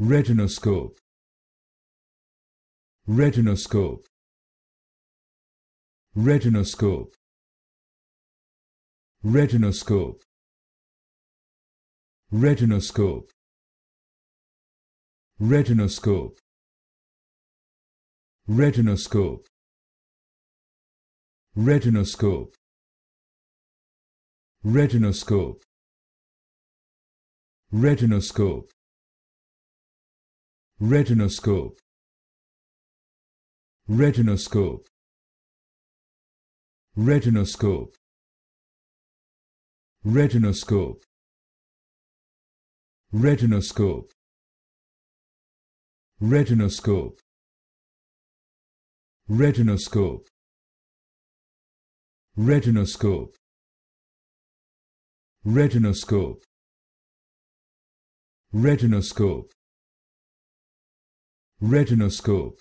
Retinoscope Retinoscope Retinoscope Retinoscope Retinoscope Retinoscope Retinoscope Retinoscope Retinoscope Retinoscope Retinoscope Retinoscope Retinoscope Retinoscope Retinoscope Retinoscope Retinoscope Retinoscope Retinoscope Retinoscope Retinoscope